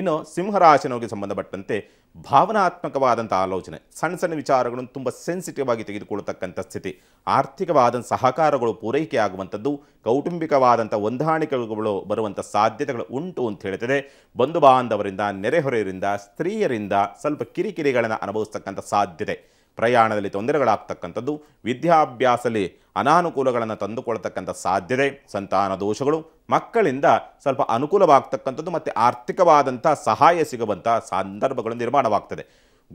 ಇನ್ನು ಸಿಂಹರಾಶಿನವರಿಗೆ ಸಂಬಂಧಪಟ್ಟಂತೆ ಭಾವನಾತ್ಮಕವಾದಂಥ ಆಲೋಚನೆ ಸಣ್ಣ ಸಣ್ಣ ವಿಚಾರಗಳನ್ನು ತುಂಬ ಸೆನ್ಸಿಟಿವ್ ಆಗಿ ತೆಗೆದುಕೊಳ್ಳತಕ್ಕಂಥ ಸ್ಥಿತಿ ಆರ್ಥಿಕವಾದಂಥ ಸಹಕಾರಗಳು ಪೂರೈಕೆ ಆಗುವಂಥದ್ದು ಕೌಟುಂಬಿಕವಾದಂಥ ಹೊಂದಾಣಿಕೆಗಳು ಬರುವಂಥ ಸಾಧ್ಯತೆಗಳು ಉಂಟು ಅಂತ ಹೇಳ್ತದೆ ಬಂಧು ಬಾಂಧವರಿಂದ ನೆರೆಹೊರೆಯರಿಂದ ಸ್ತ್ರೀಯರಿಂದ ಸ್ವಲ್ಪ ಕಿರಿಕಿರಿಗಳನ್ನು ಅನುಭವಿಸ್ತಕ್ಕಂಥ ಸಾಧ್ಯತೆ ಪ್ರಯಾಣದಲ್ಲಿ ತೊಂದರೆಗಳಾಗ್ತಕ್ಕಂಥದ್ದು ವಿದ್ಯಾಭ್ಯಾಸದಲ್ಲಿ ಅನಾನುಕೂಲಗಳನ್ನು ತಂದುಕೊಳ್ತಕ್ಕಂಥ ಸಾಧ್ಯತೆ ಸಂತಾನ ದೋಷಗಳು ಮಕ್ಕಳಿಂದ ಸ್ವಲ್ಪ ಅನುಕೂಲವಾಗ್ತಕ್ಕಂಥದ್ದು ಮತ್ತು ಆರ್ಥಿಕವಾದಂಥ ಸಹಾಯ ಸಿಗುವಂಥ ಸಂದರ್ಭಗಳು ನಿರ್ಮಾಣವಾಗ್ತದೆ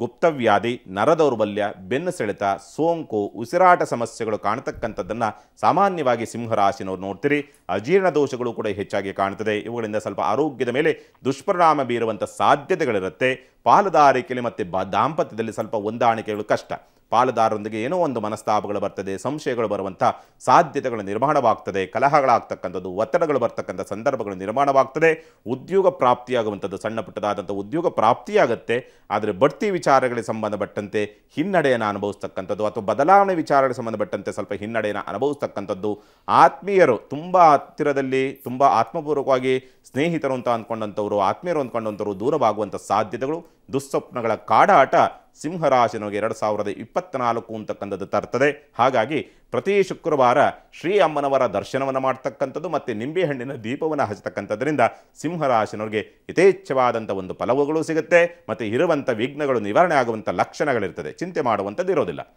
ಗುಪ್ತವ್ಯಾಧಿ ನರದೌರ್ಬಲ್ಯ ಬೆನ್ನು ಸೆಳೆತ ಸೋಂಕು ಉಸಿರಾಟ ಸಮಸ್ಯೆಗಳು ಕಾಣತಕ್ಕಂಥದ್ದನ್ನು ಸಾಮಾನ್ಯವಾಗಿ ಸಿಂಹರಾಶಿನವರು ನೋಡ್ತೀರಿ ಅಜೀರ್ಣ ದೋಷಗಳು ಕೂಡ ಹೆಚ್ಚಾಗಿ ಕಾಣ್ತದೆ ಇವುಗಳಿಂದ ಸ್ವಲ್ಪ ಆರೋಗ್ಯದ ಮೇಲೆ ದುಷ್ಪರಿಣಾಮ ಬೀರುವಂಥ ಸಾಧ್ಯತೆಗಳಿರುತ್ತೆ ಪಾಲುದಾರಿಕೆಯಲ್ಲಿ ಮತ್ತು ಬಾ ದಾಂಪತ್ಯದಲ್ಲಿ ಸ್ವಲ್ಪ ಹೊಂದಾಣಿಕೆಗಳು ಕಷ್ಟ ಪಾಲುದಾರರೊಂದಿಗೆ ಏನೋ ಒಂದು ಮನಸ್ತಾಪಗಳು ಬರ್ತದೆ ಸಂಶಯಗಳು ಬರುವಂಥ ಸಾಧ್ಯತೆಗಳು ನಿರ್ಮಾಣವಾಗ್ತದೆ ಕಲಹಗಳಾಗ್ತಕ್ಕಂಥದ್ದು ಒತ್ತಡಗಳು ಬರ್ತಕ್ಕಂಥ ಸಂದರ್ಭಗಳು ನಿರ್ಮಾಣವಾಗ್ತದೆ ಉದ್ಯೋಗ ಪ್ರಾಪ್ತಿಯಾಗುವಂಥದ್ದು ಸಣ್ಣ ಪುಟ್ಟದಾದಂಥ ಉದ್ಯೋಗ ಪ್ರಾಪ್ತಿಯಾಗುತ್ತೆ ಆದರೆ ಬಡ್ತಿ ವಿಚಾರಗಳಿಗೆ ಸಂಬಂಧಪಟ್ಟಂತೆ ಹಿನ್ನಡೆಯನ್ನು ಅನುಭವಿಸ್ತಕ್ಕಂಥದ್ದು ಅಥವಾ ಬದಲಾವಣೆ ವಿಚಾರಗಳಿಗೆ ಸಂಬಂಧಪಟ್ಟಂತೆ ಸ್ವಲ್ಪ ಹಿನ್ನಡೆಯನ್ನು ಅನುಭವಿಸ್ತಕ್ಕಂಥದ್ದು ಆತ್ಮೀಯರು ತುಂಬ ಹತ್ತಿರದಲ್ಲಿ ತುಂಬ ಆತ್ಮಪೂರ್ವಕವಾಗಿ ಸ್ನೇಹಿತರು ಅಂತ ಅಂದ್ಕೊಂಡಂಥವರು ಆತ್ಮೀಯರು ಅಂದ್ಕೊಂಡಂಥವ್ರು ದೂರವಾಗುವಂಥ ಸಾಧ್ಯತೆಗಳು ದುಸ್ವಪ್ನಗಳ ಕಾಡಾಟ ಸಿಂಹರಾಶಿನವರಿಗೆ ಎರಡು ಸಾವಿರದ ಇಪ್ಪತ್ತ್ನಾಲ್ಕು ಅಂತಕ್ಕಂಥದ್ದು ತರ್ತದೆ ಹಾಗಾಗಿ ಪ್ರತಿ ಶುಕ್ರವಾರ ಶ್ರೀ ಅಮ್ಮನವರ ದರ್ಶನವನ್ನು ಮಾಡ್ತಕ್ಕಂಥದ್ದು ಮತ್ತು ನಿಂಬೆಹಣ್ಣಿನ ದೀಪವನ್ನು ಹಚ್ಚತಕ್ಕಂಥದ್ದರಿಂದ ಸಿಂಹರಾಶಿನವ್ರಿಗೆ ಯಥೇಚ್ಛವಾದಂಥ ಒಂದು ಫಲವುಗಳು ಸಿಗುತ್ತೆ ಮತ್ತು ಇರುವಂಥ ವಿಘ್ನಗಳು ನಿವಾರಣೆ ಆಗುವಂಥ ಲಕ್ಷಣಗಳಿರ್ತದೆ ಚಿಂತೆ ಮಾಡುವಂಥದ್ದು ಇರೋದಿಲ್ಲ